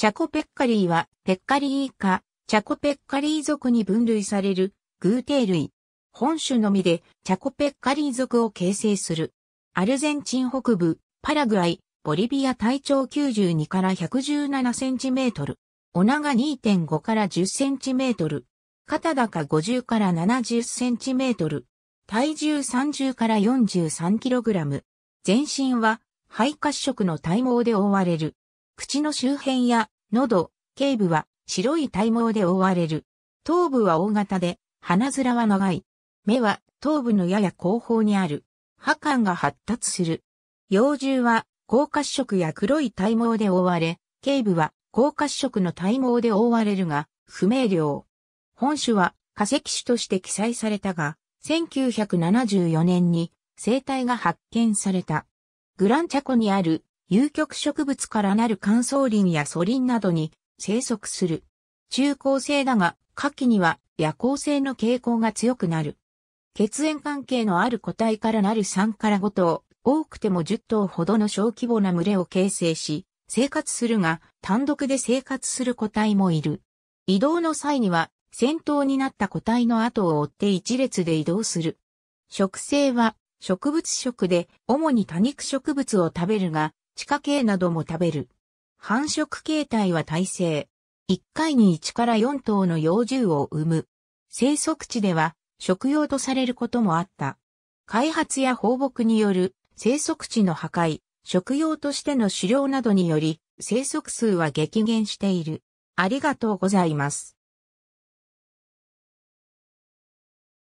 チャコペッカリーは、ペッカリー以下、チャコペッカリー族に分類される、偶ー類。本種のみで、チャコペッカリー族を形成する。アルゼンチン北部、パラグアイ、ボリビア体長92から117センチメートル。お長2.5から10センチメートル。肩高50から70センチメートル。体重30から43キログラム。全身は、肺褐色の体毛で覆われる。口の周辺や喉、頸部は白い体毛で覆われる。頭部は大型で、鼻面は長い。目は頭部のやや後方にある。歯間が発達する。幼獣は高褐色や黒い体毛で覆われ、頸部は高褐色の体毛で覆われるが、不明瞭。本種は化石種として記載されたが、1974年に生態が発見された。グランチャコにある有極植物からなる乾燥林や素林などに生息する。中高生だが、夏季には夜行性の傾向が強くなる。血縁関係のある個体からなる3から5頭、多くても10頭ほどの小規模な群れを形成し、生活するが、単独で生活する個体もいる。移動の際には、先頭になった個体の後を追って一列で移動する。植生は植物食で主に多肉植物を食べるが、地下系なども食べる。繁殖形態は耐性。1回に1から4頭の幼獣を産む。生息地では食用とされることもあった。開発や放牧による生息地の破壊、食用としての狩猟などにより生息数は激減している。ありがとうございます。